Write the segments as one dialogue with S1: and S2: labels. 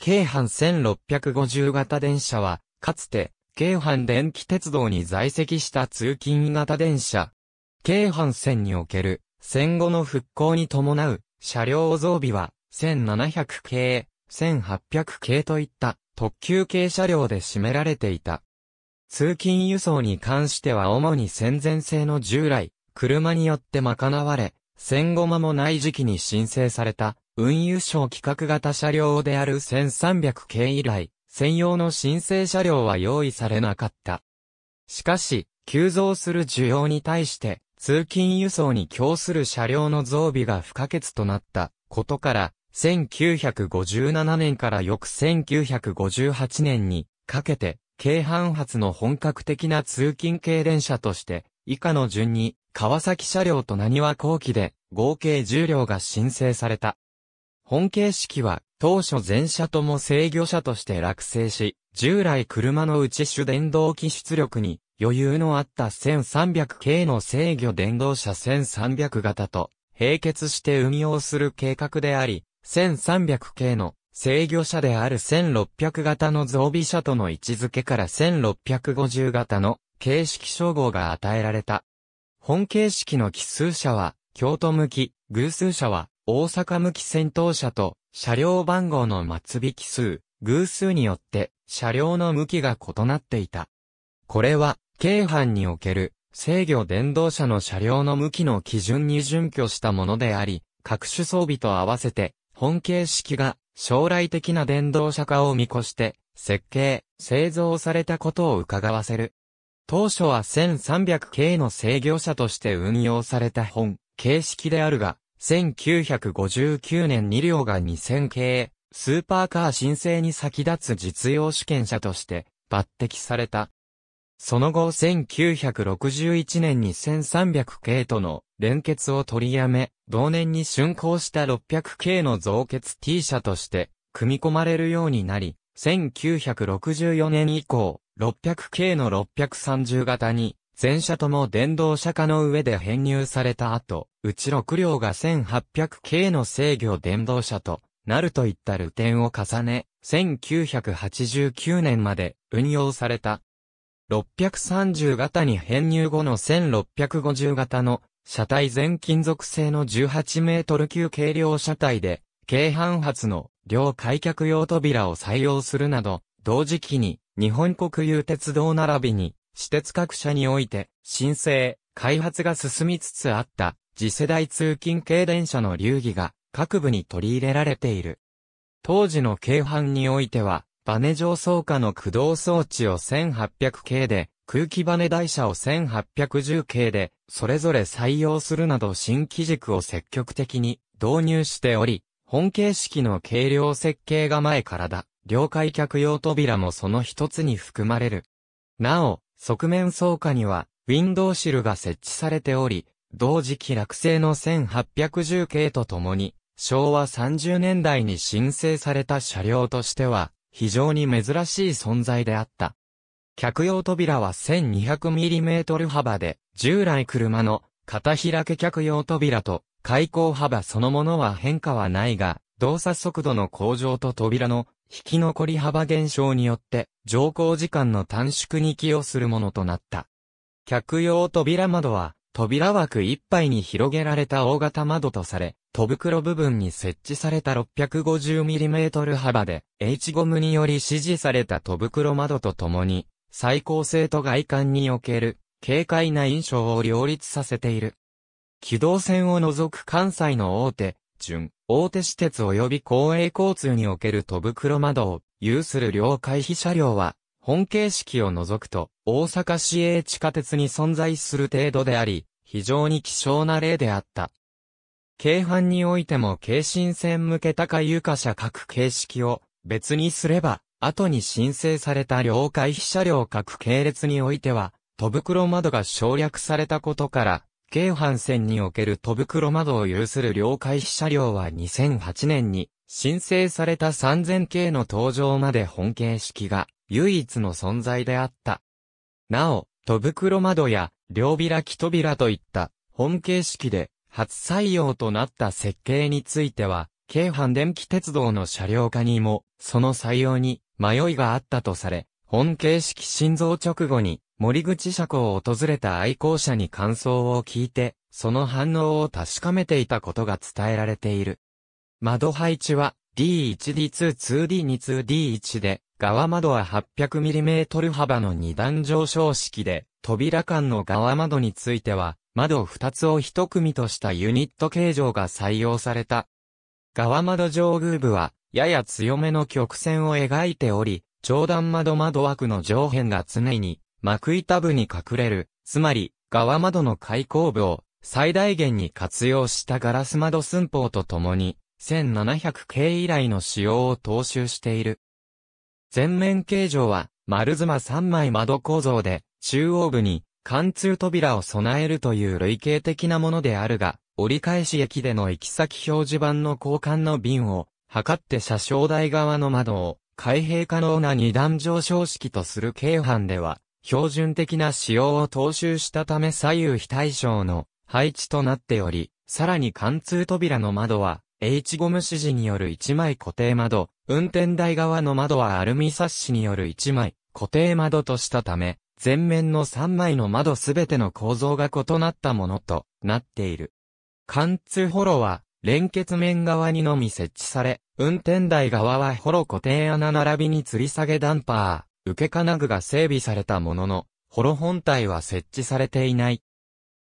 S1: 京阪1650型電車は、かつて、京阪電気鉄道に在籍した通勤型電車。京阪線における、戦後の復興に伴う、車両増備は、1700系、1800系といった特急系車両で占められていた。通勤輸送に関しては主に戦前製の従来、車によって賄われ、戦後間もない時期に申請された、運輸省規格型車両である1300系以来、専用の申請車両は用意されなかった。しかし、急増する需要に対して、通勤輸送に供する車両の増備が不可欠となったことから、1957年から翌1958年にかけて、京阪発の本格的な通勤系電車として、以下の順に川崎車両と何は後期で、合計10両が申請された。本形式は、当初全車とも制御車として落成し、従来車のうち主電動機出力に余裕のあった1300系の制御電動車1300型と並結して運用する計画であり、1300系の制御車である1600型の増備車との位置づけから1650型の形式称号が与えられた。本形式の奇数車は、京都向き、偶数車は、大阪向き先頭車と、車両番号の末尾奇数、偶数によって、車両の向きが異なっていた。これは、京阪における、制御電動車の車両の向きの基準に準拠したものであり、各種装備と合わせて、本形式が将来的な電動車化を見越して、設計、製造されたことを伺わせる。当初は 1300K の制御車として運用された本、形式であるが、1959年2両が 2000K、スーパーカー申請に先立つ実用試験車として抜擢された。その後1961年に1300系との連結を取りやめ、同年に竣工した600系の増結 T 社として組み込まれるようになり、1964年以降、600系の630型に、全車とも電動車化の上で編入された後、うち6両が1800系の制御電動車となるといったルテンを重ね、1989年まで運用された。630型に編入後の1650型の車体全金属製の18メートル級軽量車体で、軽反発の両開脚用扉を採用するなど、同時期に日本国有鉄道並びに、私鉄各社において、申請、開発が進みつつあった、次世代通勤系電車の流儀が、各部に取り入れられている。当時の京阪においては、バネ上層下の駆動装置を1800系で、空気バネ台車を1810系で、それぞれ採用するなど新機軸を積極的に導入しており、本形式の軽量設計が前からだ。両開脚用扉もその一つに含まれる。なお、側面倉庫には、ウィンドウシルが設置されており、同時期落成の1810系とともに、昭和30年代に申請された車両としては、非常に珍しい存在であった。客用扉は 1200mm 幅で、従来車の片開け客用扉と開口幅そのものは変化はないが、動作速度の向上と扉の引き残り幅減少によって、乗降時間の短縮に寄与するものとなった。客用扉窓は、扉枠一杯に広げられた大型窓とされ、戸袋部分に設置された 650mm 幅で、H ゴムにより支持された戸袋窓とともに、最高性と外観における、軽快な印象を両立させている。機動線を除く関西の大手、準、大手私鉄及び公営交通における戸袋窓を有する両回避車両は、本形式を除くと、大阪市営地下鉄に存在する程度であり、非常に希少な例であった。京阪においても京新線向け高床車各形式を別にすれば、後に申請された両回避車両各系列においては、戸袋窓が省略されたことから、京阪線における戸袋窓を有する領海飛車両は2008年に申請された3000系の登場まで本形式が唯一の存在であった。なお、戸袋窓や両開き扉といった本形式で初採用となった設計については、京阪電気鉄道の車両化にもその採用に迷いがあったとされ、本形式心臓直後に森口社庫を訪れた愛好者に感想を聞いて、その反応を確かめていたことが伝えられている。窓配置は D1D22D2D1 で、側窓は 800mm 幅の二段上昇式で、扉間の側窓については、窓二つを一組としたユニット形状が採用された。側窓上宮部は、やや強めの曲線を描いており、上段窓窓枠の上辺が常に、幕板部に隠れる、つまり、側窓の開口部を最大限に活用したガラス窓寸法とともに、1700系以来の仕様を踏襲している。全面形状は、丸妻3枚窓構造で、中央部に、貫通扉を備えるという類型的なものであるが、折り返し駅での行き先表示板の交換の便を、測って車掌台側の窓を、開閉可能な二段上昇式とする軽版では、標準的な仕様を踏襲したため左右非対称の配置となっており、さらに貫通扉の窓は、H ゴム指示による1枚固定窓、運転台側の窓はアルミサッシによる1枚固定窓としたため、前面の3枚の窓すべての構造が異なったものとなっている。貫通ホロは連結面側にのみ設置され、運転台側はホロ固定穴並びに吊り下げダンパー、受け金具が整備されたものの、ホロ本体は設置されていない。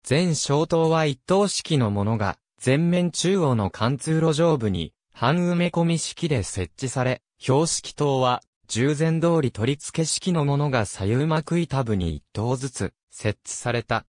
S1: 全小灯は一等式のものが、全面中央の貫通路上部に、半埋め込み式で設置され、標識灯は、従前通り取り付け式のものが左右膜板部に一等ずつ、設置された。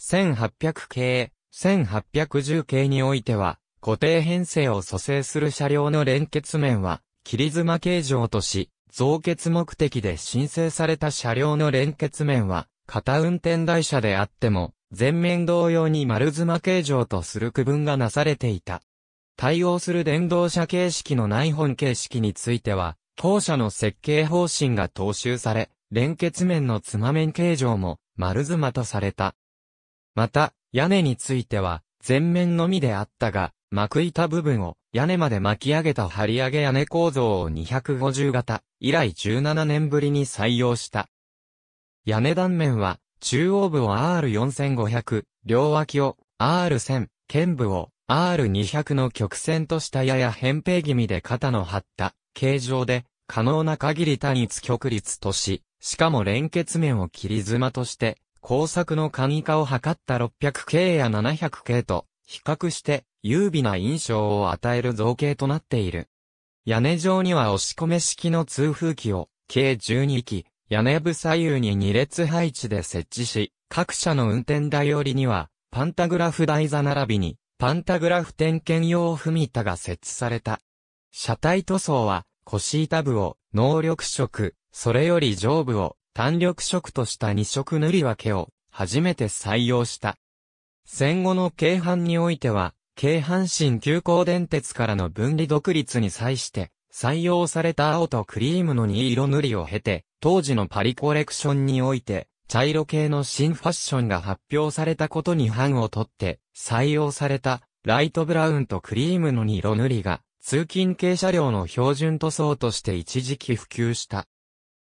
S1: 1800系、1810系においては、固定編成を蘇生する車両の連結面は、切妻形状とし、増結目的で申請された車両の連結面は、片運転台車であっても、前面同様に丸妻形状とする区分がなされていた。対応する電動車形式の内本形式については、当社の設計方針が踏襲され、連結面の妻面形状も丸妻とされた。また、屋根については、前面のみであったが、幕板部分を屋根まで巻き上げた張り上げ屋根構造を250型以来17年ぶりに採用した。屋根断面は中央部を R4500、両脇を R1000、剣部を R200 の曲線としたやや扁平気味で肩の張った形状で可能な限り単一曲率とし、しかも連結面を切り妻として工作の簡易化を図った 600K や 700K と比較して優美な印象を与える造形となっている。屋根上には押し込め式の通風機を、計12機、屋根部左右に2列配置で設置し、各社の運転台寄りには、パンタグラフ台座並びに、パンタグラフ点検用踏み板が設置された。車体塗装は、腰板部を、能力色、それより上部を、単力色とした2色塗り分けを、初めて採用した。戦後の京阪においては、京阪神急行電鉄からの分離独立に際して、採用された青とクリームの2色塗りを経て、当時のパリコレクションにおいて、茶色系の新ファッションが発表されたことに範をとって、採用されたライトブラウンとクリームの2色塗りが、通勤系車両の標準塗装として一時期普及した。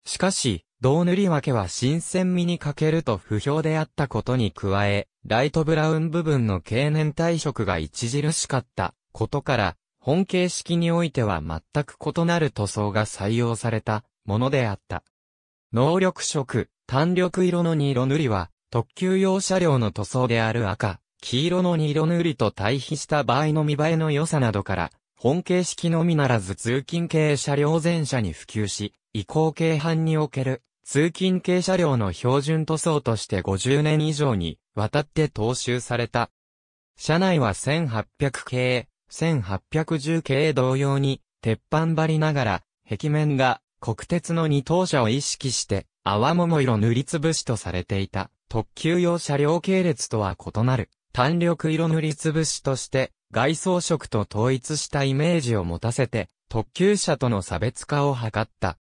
S1: しかし、銅塗り分けは新鮮味に欠けると不評であったことに加え、ライトブラウン部分の経年退色が著しかったことから、本形式においては全く異なる塗装が採用されたものであった。能力色、単緑色の二色塗りは、特急用車両の塗装である赤、黄色の二色塗りと対比した場合の見栄えの良さなどから、本形式のみならず通勤系車両全車に普及し、移行系版における通勤系車両の標準塗装として50年以上にわたって踏襲された。車内は1800系、1810系同様に、鉄板張りながら、壁面が国鉄の二等車を意識して、泡桃色塗りつぶしとされていた、特急用車両系列とは異なる、単緑色塗りつぶしとして、外装色と統一したイメージを持たせて、特急車との差別化を図った。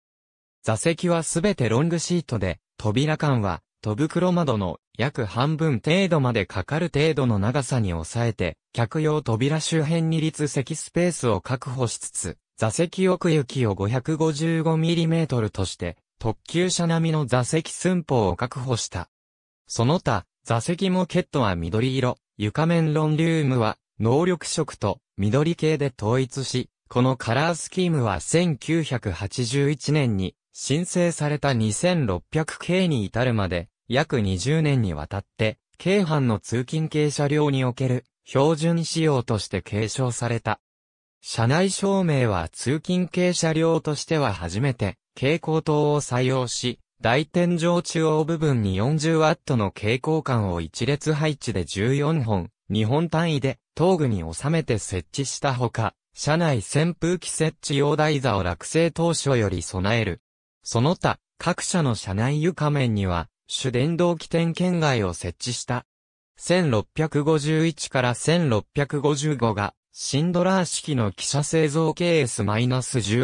S1: 座席はすべてロングシートで、扉間は、戸袋窓の約半分程度までかかる程度の長さに抑えて、客用扉周辺に立席スペースを確保しつつ、座席奥行きを 555mm として、特急車並みの座席寸法を確保した。その他、座席もケットは緑色、床面ロンリウムは能力色と緑系で統一し、このカラースキームは1981年に申請された2600系に至るまで、約20年にわたって、京阪の通勤系車両における標準仕様として継承された。車内照明は通勤系車両としては初めて蛍光灯を採用し、大天井中央部分に 40W の蛍光管を一列配置で14本、2本単位で頭部に収めて設置したほか、車内扇風機設置用台座を落成当初より備えるその他、各社の車内床面には、主電動起点圏外を設置した。1651から1655が、シンドラー式の汽車製造ケ k ス1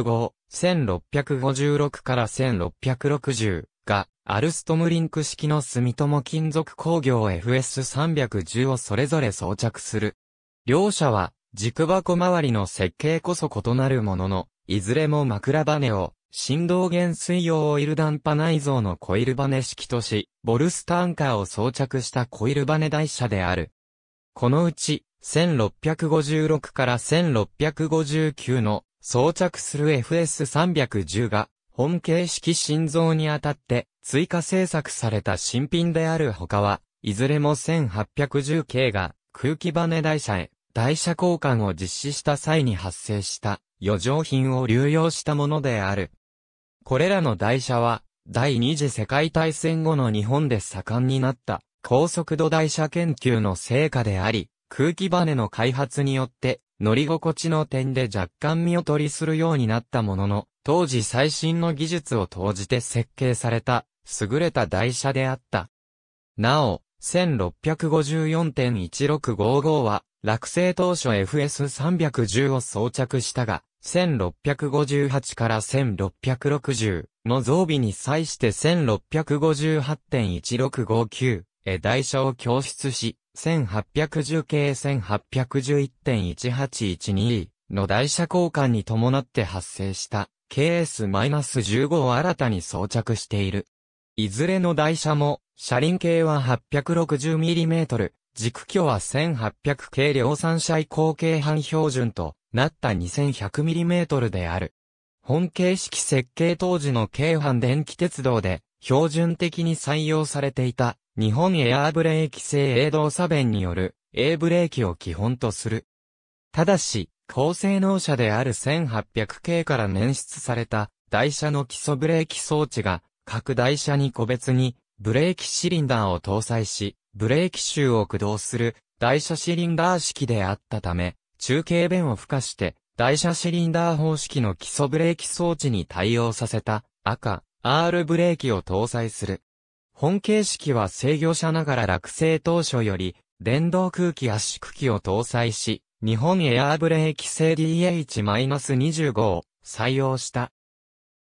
S1: 5 1656から1660が、アルストムリンク式の住友金属工業 FS310 をそれぞれ装着する。両社は、軸箱周りの設計こそ異なるものの、いずれも枕羽を振動減水用オイルダンパ内蔵のコイルバネ式とし、ボルスタンカーを装着したコイルバネ台車である。このうち、1656から1659の装着する FS310 が、本形式心臓にあたって追加製作された新品である他は、いずれも1810系が空気バネ台車へ台車交換を実施した際に発生した余剰品を流用したものである。これらの台車は、第二次世界大戦後の日本で盛んになった高速度台車研究の成果であり、空気バネの開発によって乗り心地の点で若干見劣りするようになったものの、当時最新の技術を投じて設計された優れた台車であった。なお、1654.1655は落成当初 FS310 を装着したが、1658から1660の増備に際して1658.1659へ台車を供出し、1810系1811.1812の台車交換に伴って発生した KS-15 を新たに装着している。いずれの台車も、車輪径は 860mm、軸距は1800系量産車以降計半標準となった 2100mm である。本形式設計当時の京阪電気鉄道で標準的に採用されていた日本エアーブレーキ製営動作弁による A ブレーキを基本とする。ただし、高性能車である1800系から捻出された台車の基礎ブレーキ装置が各台車に個別にブレーキシリンダーを搭載し、ブレーキシューを駆動する台車シリンダー式であったため、中継弁を付加して、台車シリンダー方式の基礎ブレーキ装置に対応させた赤 R ブレーキを搭載する。本形式は制御車ながら落成当初より電動空気圧縮機を搭載し、日本エアーブレーキ製 DH-25 を採用した。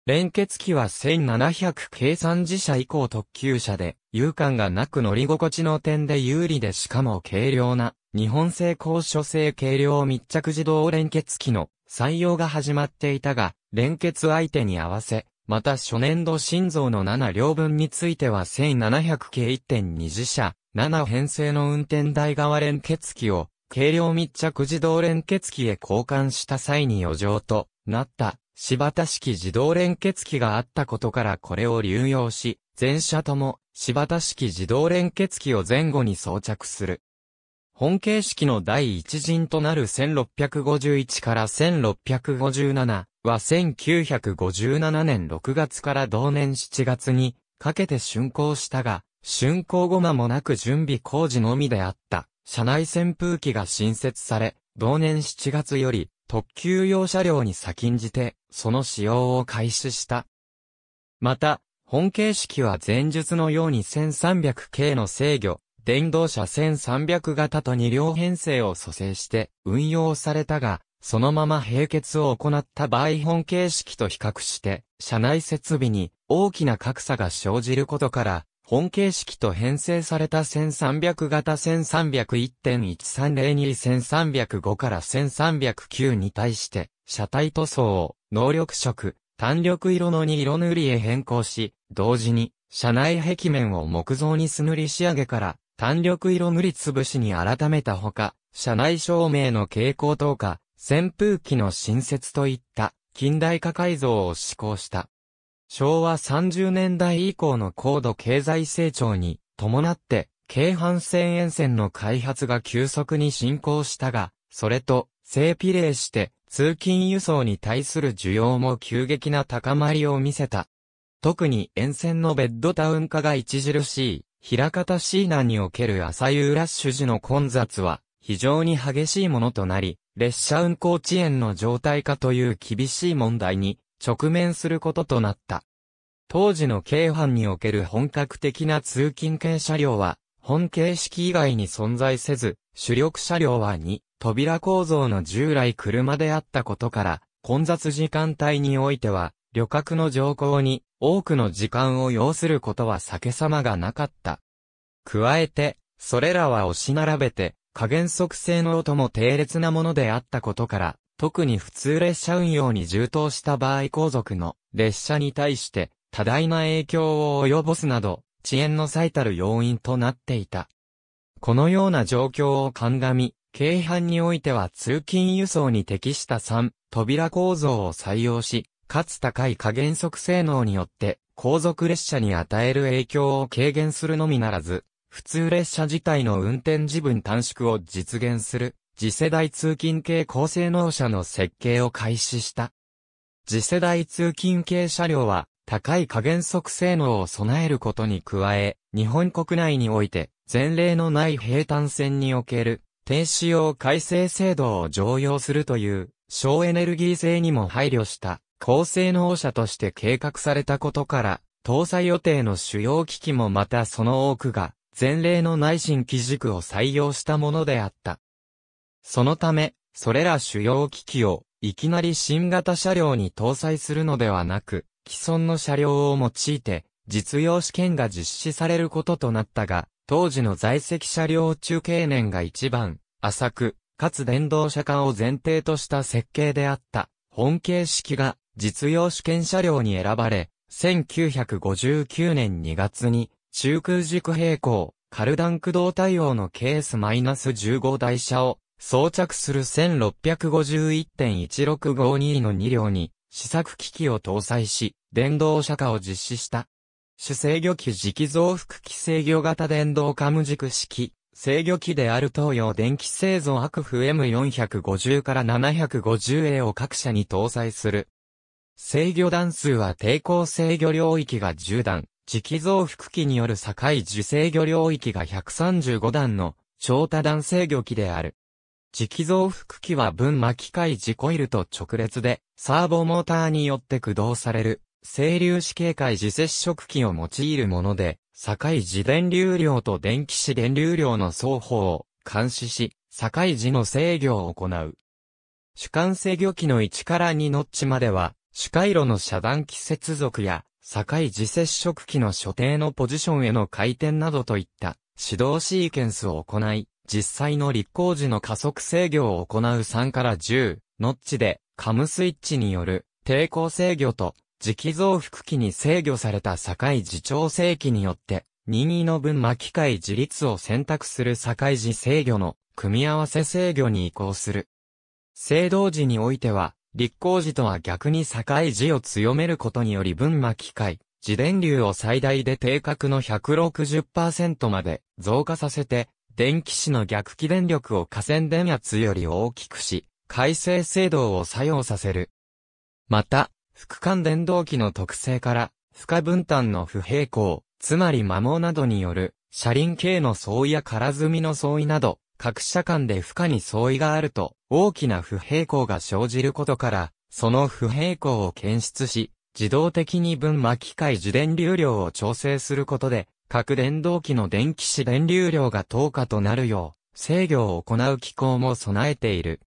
S1: 連結機は1700計算自社以降特急車で、勇敢がなく乗り心地の点で有利でしかも軽量な日本製高所性軽量密着自動連結機の採用が始まっていたが、連結相手に合わせ、また初年度心臓の7両分については1700系1.2自社、7編成の運転台側連結機を、軽量密着自動連結機へ交換した際に余剰となった柴田式自動連結機があったことからこれを流用し、全車とも柴田式自動連結機を前後に装着する本形式の第一陣となる1651から1657は1957年6月から同年7月にかけて竣工したが、竣工後間もなく準備工事のみであった、車内扇風機が新設され、同年7月より特急用車両に先んじて、その使用を開始した。また、本形式は前述のように 1300K の制御、電動車1300型と2両編成を蘇生して運用されたが、そのまま並結を行った場合本形式と比較して、車内設備に大きな格差が生じることから、本形式と編成された1300型1301.1302-1305から1309に対して、車体塗装を能力色、単緑色の二色塗りへ変更し、同時に、車内壁面を木造にす塗り仕上げから、単緑色塗りつぶしに改めたほか、車内照明の蛍光灯化、扇風機の新設といった近代化改造を施行した。昭和30年代以降の高度経済成長に伴って京阪線沿線の開発が急速に進行したが、それと正比例して通勤輸送に対する需要も急激な高まりを見せた。特に沿線のベッドタウン化が著しい平方ーナにおける朝夕ラッシュ時の混雑は非常に激しいものとなり、列車運行遅延の状態化という厳しい問題に直面することとなった。当時の京阪における本格的な通勤系車両は、本形式以外に存在せず、主力車両は2、扉構造の従来車であったことから、混雑時間帯においては、旅客の乗降に多くの時間を要することは避けさまがなかった。加えて、それらは押し並べて、加減速性の音も低劣なものであったことから、特に普通列車運用に充当した場合後続の列車に対して多大な影響を及ぼすなど、遅延の最たる要因となっていた。このような状況を鑑み、京阪においては通勤輸送に適した3扉構造を採用し、かつ高い加減速性能によって、後続列車に与える影響を軽減するのみならず、普通列車自体の運転時分短縮を実現する、次世代通勤系高性能車の設計を開始した。次世代通勤系車両は、高い加減速性能を備えることに加え、日本国内において、前例のない平坦線における、停止用改正制度を常用するという、省エネルギー性にも配慮した高性能車として計画されたことから、搭載予定の主要機器もまたその多くが、前例の内心機軸を採用したものであった。そのため、それら主要機器を、いきなり新型車両に搭載するのではなく、既存の車両を用いて、実用試験が実施されることとなったが、当時の在籍車両中経年が一番、浅く、かつ電動車化を前提とした設計であった、本形式が、実用試験車両に選ばれ、1959年2月に中空軸平行、カルダン駆動対応のケース -15 台車を装着する1651.1652の2両に試作機器を搭載し、電動車化を実施した。主制御機磁気増幅機制御型電動カム軸式、制御機である東洋電気製造アクフ M450 から 750A を各社に搭載する制御段数は抵抗制御領域が10段、磁気増幅器による境受制御領域が135段の超多段制御器である。磁気増幅器は分巻き回磁コイルと直列で、サーボモーターによって駆動される、整粒子形回磁接触器を用いるもので、境磁電流量と電気子電流量の双方を監視し、境磁の制御を行う。主管制御器の1から2ノッチまでは、主回路の遮断機接続や、境時接触機の所定のポジションへの回転などといった指導シーケンスを行い、実際の立候時の加速制御を行う3から10ノッチでカムスイッチによる抵抗制御と磁気増幅器に制御された境時調整器によって任意の分き替え自立を選択する境時制御の組み合わせ制御に移行する。制動時においては立候寺とは逆に境寺を強めることにより文巻機械、自電流を最大で定格の160%まで増加させて、電気子の逆起電力を河川電圧より大きくし、回生制度を作用させる。また、副間電動機の特性から、負荷分担の不平衡、つまり摩耗などによる、車輪系の相違や空積みの相違など、各社間で負荷に相違があると、大きな不平衡が生じることから、その不平衡を検出し、自動的に分巻機械自電流量を調整することで、各電動機の電気子電流量が等価となるよう、制御を行う機構も備えている。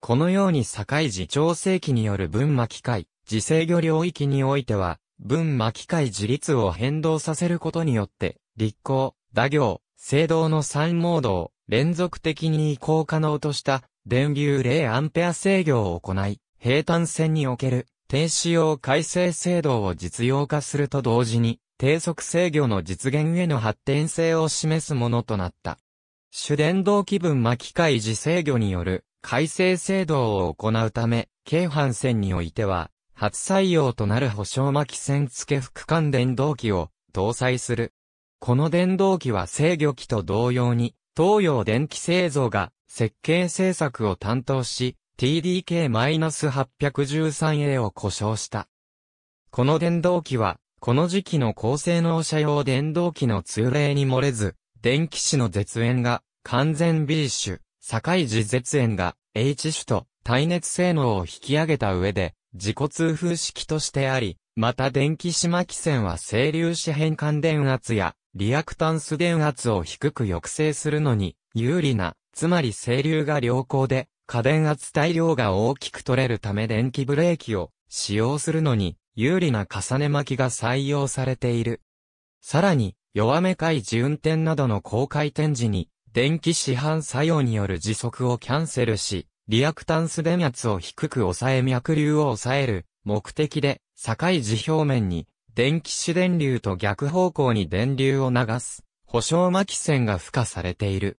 S1: このように境時調整器による分巻機械、自制御領域においては、分巻機械自立を変動させることによって、立候、打行、制動の3モードを、連続的に移行可能とした電流0アンペア制御を行い、平坦線における低止用改正制度を実用化すると同時に、低速制御の実現への発展性を示すものとなった。主電動気分巻き開示制御による改正制度を行うため、京阪線においては、初採用となる保証巻き線付副間電動機を搭載する。この電動機は制御機と同様に東洋電気製造が設計製作を担当し、TDK-813A を故障した。この電動機は、この時期の高性能車用電動機の通例に漏れず、電気紙の絶縁が完全 B 種、境時絶縁が H 種と耐熱性能を引き上げた上で、自己通風式としてあり、また電気島気線は整流紙変換電圧やリアクタンス電圧を低く抑制するのに、有利な、つまり整流が良好で、過電圧帯量が大きく取れるため電気ブレーキを使用するのに、有利な重ね巻きが採用されている。さらに、弱め回自運転などの高回転時に、電気市販作用による時速をキャンセルし、リアクタンス電圧を低く抑え脈流を抑える目的で、境地表面に電気子電流と逆方向に電流を流す、保証巻線が付加されている。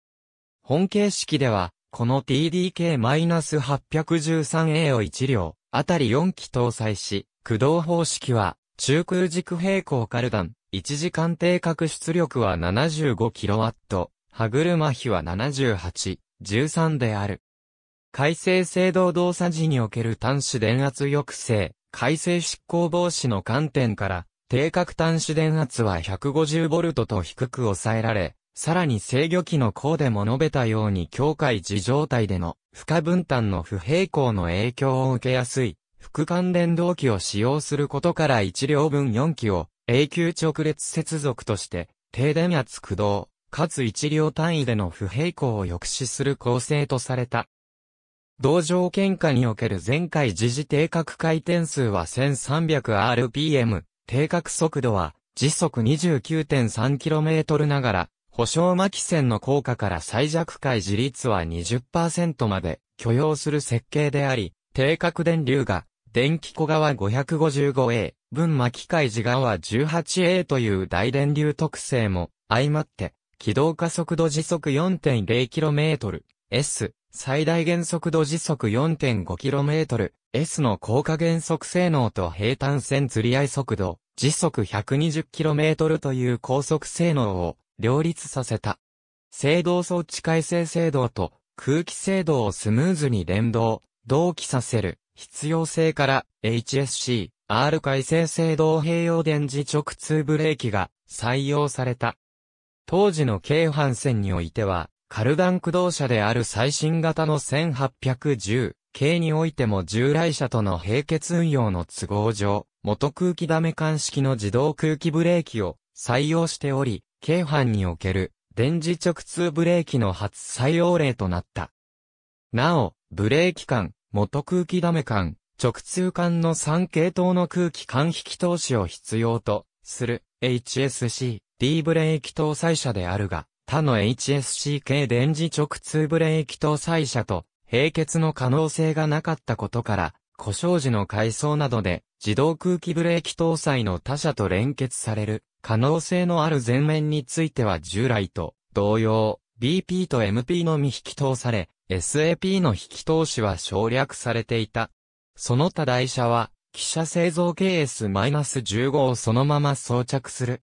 S1: 本形式では、この TDK-813A を1両、あたり4機搭載し、駆動方式は、中空軸平行カルダン、1時間定格出力は 75kW、歯車比は78、13である。改正制動動作時における端子電圧抑制、改正執行防止の観点から、定格端子電圧は 150V と低く抑えられ、さらに制御機の項でも述べたように境界時状態での負荷分担の不平衡の影響を受けやすい、副関連動機を使用することから1両分4機を永久直列接続として、低電圧駆動、かつ1両単位での不平衡を抑止する構成とされた同条件下における前回時時定格回転数は 1300rpm、定格速度は時速 29.3km ながら、保証巻線の効果から最弱回自立は20%まで許容する設計であり、定格電流が電気小側 555A、分巻回時側 18A という大電流特性も相まって、軌道加速度時速 4.0km、S、最大限速度時速 4.5km、S の高加減速性能と平坦線釣り合い速度、時速 120km という高速性能を両立させた。制動装置改正制動と空気制動をスムーズに連動、同期させる必要性から HSC、R 改正制動併用電磁直通ブレーキが採用された。当時の京阪線においては、カルダン駆動車である最新型の1810系においても従来車との並結運用の都合上、元空気ダメ管式の自動空気ブレーキを採用しており、京阪における電磁直通ブレーキの初採用例となった。なお、ブレーキ管、元空気ダメ管、直通管の3系統の空気管引き通しを必要とする HSC D ブレーキ搭載車であるが、他の HSCK 電磁直通ブレーキ搭載車と並結の可能性がなかったことから、故障時の改装などで自動空気ブレーキ搭載の他社と連結される可能性のある前面については従来と同様、BP と MP のみ引き通され、SAP の引き通しは省略されていた。その他台車は、汽車製造 KS-15 をそのまま装着する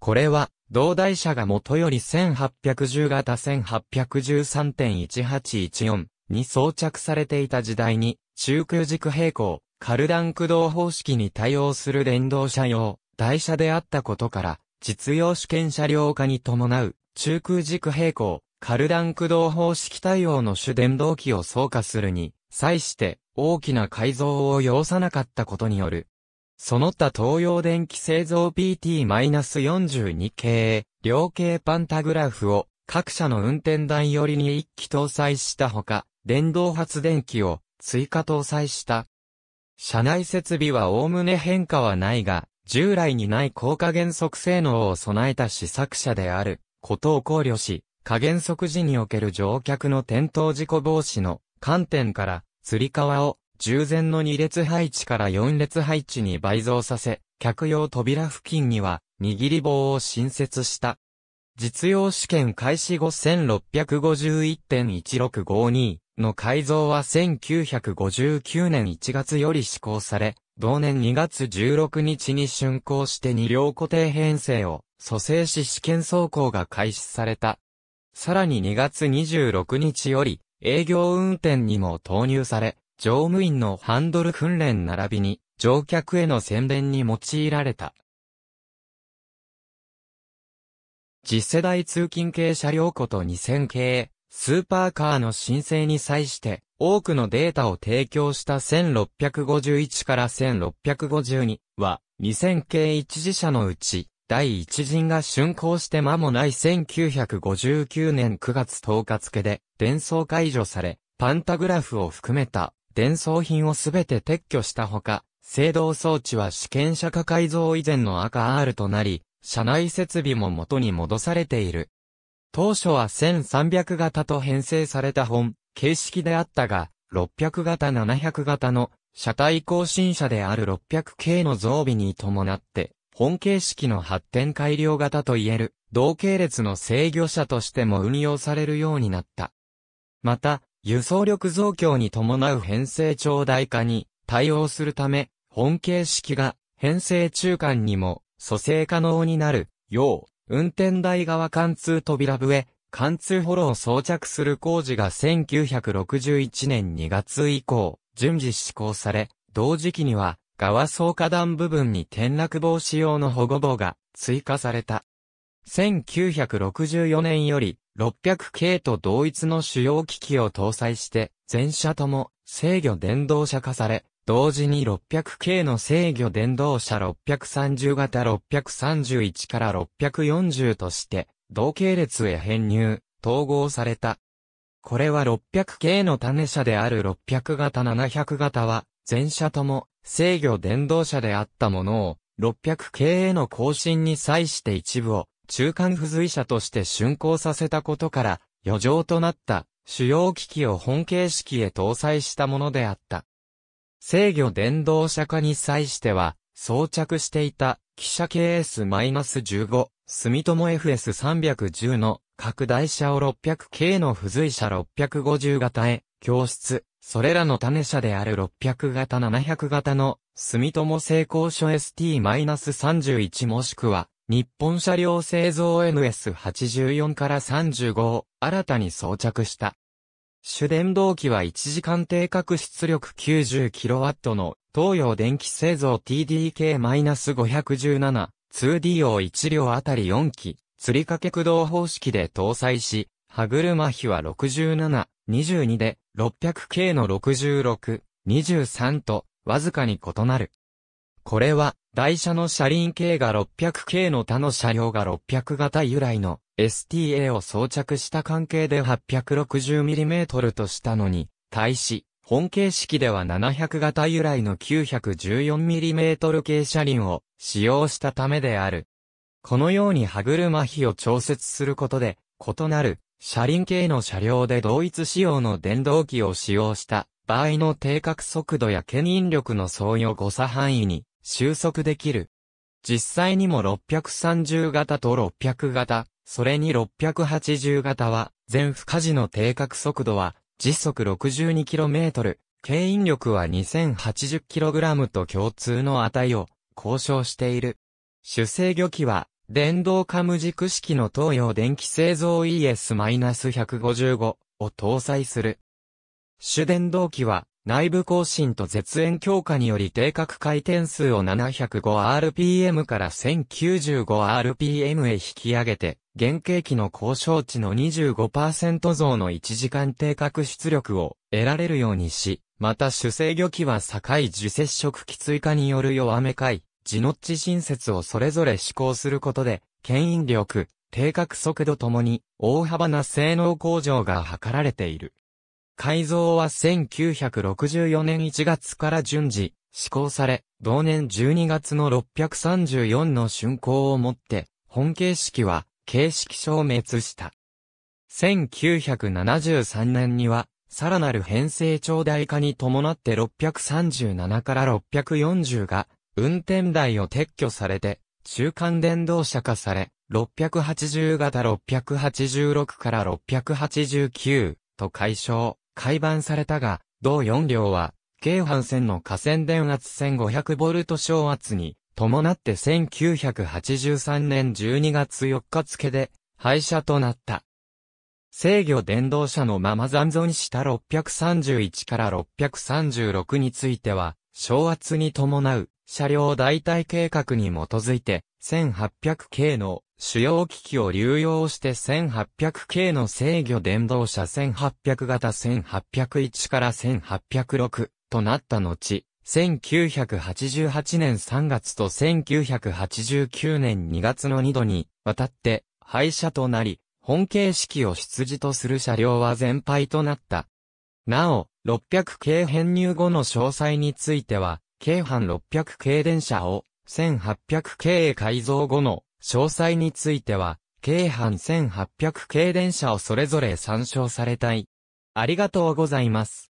S1: これは、同台車が元より1810型1813.1814に装着されていた時代に、中空軸平行、カルダン駆動方式に対応する電動車用、台車であったことから、実用試験車両化に伴う、中空軸平行、カルダン駆動方式対応の主電動機を装化するに、際して、大きな改造を要さなかったことによる、その他東洋電機製造 PT-42 系、量系パンタグラフを各社の運転台寄りに一機搭載したほか、電動発電機を追加搭載した。車内設備は概ね変化はないが、従来にない高加減速性能を備えた試作車であることを考慮し、加減速時における乗客の転倒事故防止の観点から、釣り革を従前の2列配置から4列配置に倍増させ、客用扉付近には、握り棒を新設した。実用試験開始後1651.1652の改造は1959年1月より施行され、同年2月16日に竣工して2両固定編成を蘇生し試験走行が開始された。さらに2月26日より営業運転にも投入され、乗務員のハンドル訓練並びに、乗客への宣伝に用いられた。次世代通勤系車両庫と2000系、スーパーカーの申請に際して、多くのデータを提供した1651から1652は、2000系一次車のうち、第一陣が竣工して間もない1959年9月10日付で、伝送解除され、パンタグラフを含めた伝送品をすべて撤去したほか、制動装置は試験車化改造以前の赤 R となり、車内設備も元に戻されている。当初は1300型と編成された本、形式であったが、600型700型の車体更新車である 600K の増備に伴って、本形式の発展改良型といえる、同系列の制御車としても運用されるようになった。また、輸送力増強に伴う編成長大化に対応するため、本形式が編成中間にも蘇生可能になるよう、運転台側貫通扉笛、貫通ホロを装着する工事が1961年2月以降、順次施行され、同時期には、側層下段部分に転落防止用の保護棒が追加された。1964年より 600K と同一の主要機器を搭載して、全車とも制御電動車化され、同時に 600K の制御電動車630型631から640として、同系列へ編入、統合された。これは 600K の種車である600型700型は、全車とも制御電動車であったものを、600K への更新に際して一部を中間付随者として竣工させたことから、余剰となった主要機器を本形式へ搭載したものであった。制御電動車化に際しては、装着していた汽車 KS-15、住友 FS310 の拡大車を 600K の付随車650型へ、教室、それらの種車である600型700型の住友成功書 ST-31 もしくは日本車両製造 NS84 から35を新たに装着した。主電動機は1時間定格出力 90kW の東洋電気製造 TDK-517-2D を1両あたり4機、釣り掛け駆動方式で搭載し、歯車比は67、22で 600K の66、23とわずかに異なる。これは、台車の車輪径が 600K 系の他の車両が600型由来の STA を装着した関係で 860mm としたのに、対し、本形式では700型由来の 914mm 系車輪を使用したためである。このように歯車比を調節することで、異なる車輪系の車両で同一仕様の電動機を使用した場合の定格速度や牽引力の相違を誤差範囲に収束できる。実際にも630型と600型、それに680型は、全負荷時の定格速度は、時速 62km、牽引力は 2080kg と共通の値を交渉している。主制御機は、電動化無軸式の東洋電気製造 ES-155 を搭載する。主電動機は、内部更新と絶縁強化により定格回転数を 705rpm から 1095rpm へ引き上げて、原型機の交渉値の25%増の1時間定格出力を得られるようにし、また主制御機は境受接触機追加による弱め回、地ノッチ新設をそれぞれ施行することで、牽引力、定格速度ともに大幅な性能向上が図られている。改造は1964年1月から順次、施行され、同年12月の634の竣工をもって、本形式は、形式消滅した。1973年には、さらなる編成長大化に伴って637から640が、運転台を撤去されて、中間電動車化され、680型686から689と解消。改版されたが、同4両は、京阪線の河川電圧 1500V 小圧に、伴って1983年12月4日付で、廃車となった。制御電動車のまま残存した631から636については、小圧に伴う車両代替計画に基づいて、1800系の主要機器を流用して1800系の制御電動車1800型1801から1806となった後、1988年3月と1989年2月の2度にわたって廃車となり、本形式を出自とする車両は全廃となった。なお、600系編入後の詳細については、京阪600系電車を1800系へ改造後の詳細については、京阪1800系電車をそれぞれ参照されたい。ありがとうございます。